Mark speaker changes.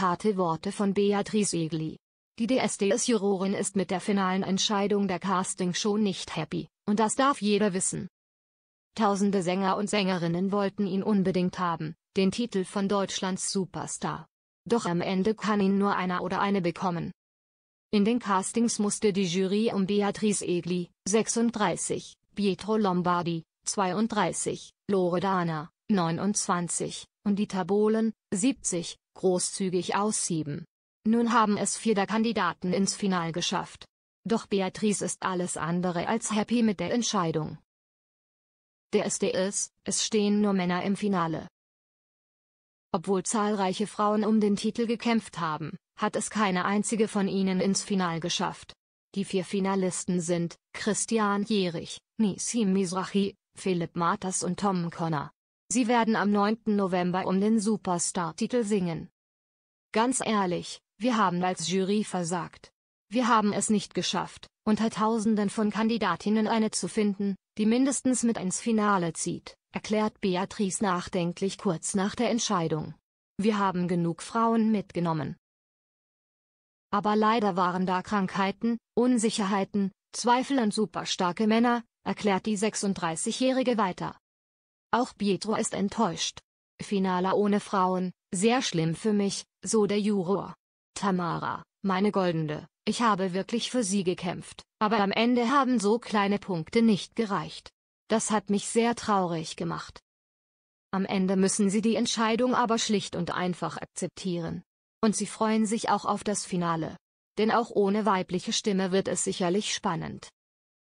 Speaker 1: Harte Worte von Beatrice Egli. Die DSDS-Jurorin ist mit der finalen Entscheidung der Castingshow nicht happy, und das darf jeder wissen. Tausende Sänger und Sängerinnen wollten ihn unbedingt haben, den Titel von Deutschlands Superstar. Doch am Ende kann ihn nur einer oder eine bekommen. In den Castings musste die Jury um Beatrice Egli, 36, Pietro Lombardi, 32, Loredana, 29, und die Tabolen, 70, großzügig aussieben. Nun haben es vier der Kandidaten ins Final geschafft. Doch Beatrice ist alles andere als happy mit der Entscheidung. Der SD ist, es stehen nur Männer im Finale. Obwohl zahlreiche Frauen um den Titel gekämpft haben, hat es keine einzige von ihnen ins Final geschafft. Die vier Finalisten sind Christian Jerich, Nisim Mizrahi, Philipp Martas und Tom Connor. Sie werden am 9. November um den Superstar-Titel singen. Ganz ehrlich, wir haben als Jury versagt. Wir haben es nicht geschafft, unter Tausenden von Kandidatinnen eine zu finden, die mindestens mit ins Finale zieht, erklärt Beatrice nachdenklich kurz nach der Entscheidung. Wir haben genug Frauen mitgenommen. Aber leider waren da Krankheiten, Unsicherheiten, Zweifel und superstarke Männer, erklärt die 36-Jährige weiter. Auch Pietro ist enttäuscht. Finale ohne Frauen, sehr schlimm für mich, so der Juror. Tamara, meine Goldene, ich habe wirklich für sie gekämpft, aber am Ende haben so kleine Punkte nicht gereicht. Das hat mich sehr traurig gemacht. Am Ende müssen sie die Entscheidung aber schlicht und einfach akzeptieren. Und sie freuen sich auch auf das Finale. Denn auch ohne weibliche Stimme wird es sicherlich spannend.